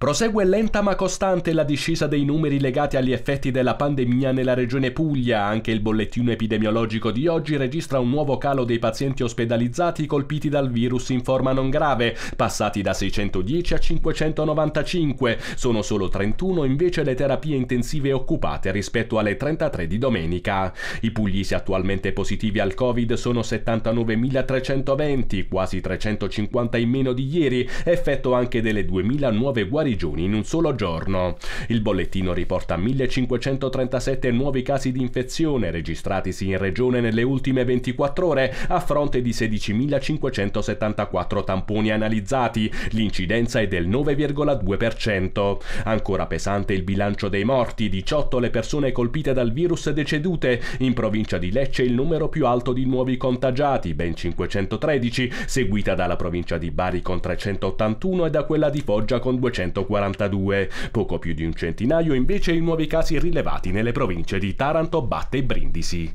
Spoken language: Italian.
Prosegue lenta ma costante la discesa dei numeri legati agli effetti della pandemia nella regione Puglia. Anche il bollettino epidemiologico di oggi registra un nuovo calo dei pazienti ospedalizzati colpiti dal virus in forma non grave, passati da 610 a 595. Sono solo 31 invece le terapie intensive occupate rispetto alle 33 di domenica. I puglisi attualmente positivi al Covid sono 79.320, quasi 350 in meno di ieri, effetto anche delle 2.000 nuove guarigioni Grigioni in un solo giorno. Il bollettino riporta 1537 nuovi casi di infezione registratisi in regione nelle ultime 24 ore a fronte di 16.574 tamponi analizzati. L'incidenza è del 9,2%. Ancora pesante il bilancio dei morti, 18 le persone colpite dal virus decedute. In provincia di Lecce il numero più alto di nuovi contagiati, ben 513, seguita dalla provincia di Bari con 381 e da quella di Foggia con 200 142, poco più di un centinaio invece i nuovi casi rilevati nelle province di Taranto, Batte e Brindisi.